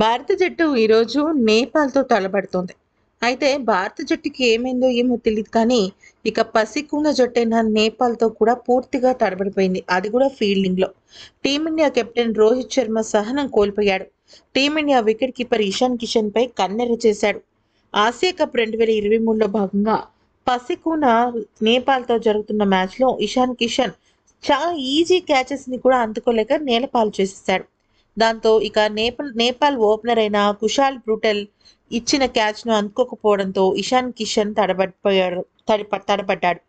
భారత జట్టు ఈరోజు నేపాల్తో తలబడుతుంది అయితే భారత జట్టుకి ఏమైందో ఏమో తెలియదు కానీ ఇక పసికున్న జట్టైన నేపాల్తో కూడా పూర్తిగా తడబడిపోయింది అది కూడా ఫీల్డింగ్లో టీమిండియా కెప్టెన్ రోహిత్ శర్మ సహనం కోల్పోయాడు team India wicket keeper Ishan Kishan పై కన్నెర చేశాడు ఆసియా కప్ రెండు వేల ఇరవై మూడులో భాగంగా పసికున నేపాల్తో జరుగుతున్న మ్యాచ్లో ఇషాన్ కిషన్ చాలా ఈజీ క్యాచెస్ని కూడా అందుకోలేక నేలపాలు చేసేసాడు దాంతో ఇక నేపాల్ నేపాల్ ఓపెనర్ అయిన కుషాల్ బ్రూటెల్ ఇచ్చిన క్యాచ్ను అందుకోకపోవడంతో ఇషాన్ కిషన్ తడబడిపోయాడు తడి తడబడ్డాడు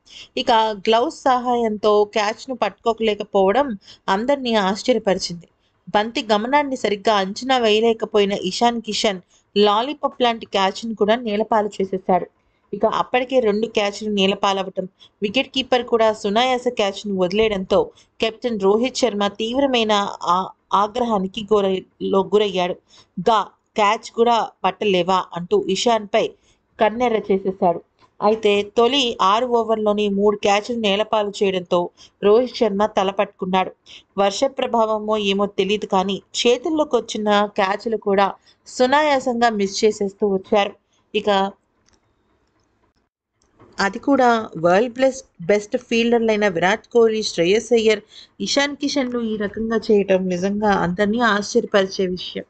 ఇక గ్లౌస్ సహాయంతో క్యాచ్ను పట్టుకోలేకపోవడం అందరినీ ఆశ్చర్యపరిచింది బంతి గమనాన్ని సరిగ్గా అంచనా వేయలేకపోయిన ఇషాన్ కిషన్ లాలీపాప్ లాంటి క్యాచ్ను కూడా నేలపాలు చేసేశాడు ఇక అప్పటికే రెండు క్యాచ్లు నేలపాలవటం వికెట్ కీపర్ కూడా సునాయాస క్యాచ్ను వదిలేయడంతో కెప్టెన్ రోహిత్ శర్మ తీవ్రమైన ఆగ్రహానికి గురలో గురయ్యాడు గా క్యాచ్ కూడా పట్టలేవా అంటూ ఇషాన్పై కన్నెర్ర చేసేశాడు అయితే తొలి ఆరు ఓవర్లోని మూడు క్యాచ్లు నేలపాలు చేయడంతో రోహిత్ శర్మ తలపట్టుకున్నాడు వర్ష ప్రభావమో ఏమో తెలియదు కానీ చేతుల్లోకి వచ్చిన క్యాచ్లు కూడా సునాయాసంగా మిస్ చేసేస్తూ వచ్చారు ఇక అది కూడా వరల్డ్ ప్లస్ బెస్ట్ ఫీల్డర్లైన విరాట్ కోహ్లీ శ్రేయస్ అయ్యర్ ఇషాన్ కిషన్లు ఈ రకంగా చేయటం నిజంగా అందరినీ ఆశ్చర్యపరిచే విషయం